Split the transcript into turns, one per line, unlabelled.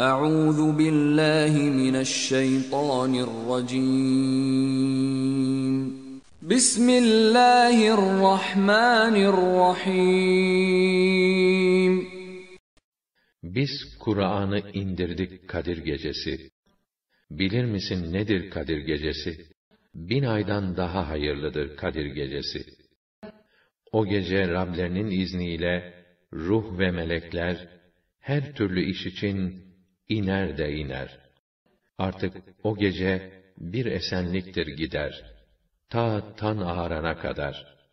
أعوذ بالله من الشيطان الرجيم بسم الله الرحمن
الرحيم
Biz Kur'an'ı indirdik Kadir Gecesi. Bilir misin nedir Kadir Gecesi? Bin aydan daha hayırlıdır Kadir Gecesi. O gece Rablerinin izniyle ruh ve melekler her türlü iş için iner de iner. Artık o gece bir esenliktir gider. Ta tan ağarana kadar.''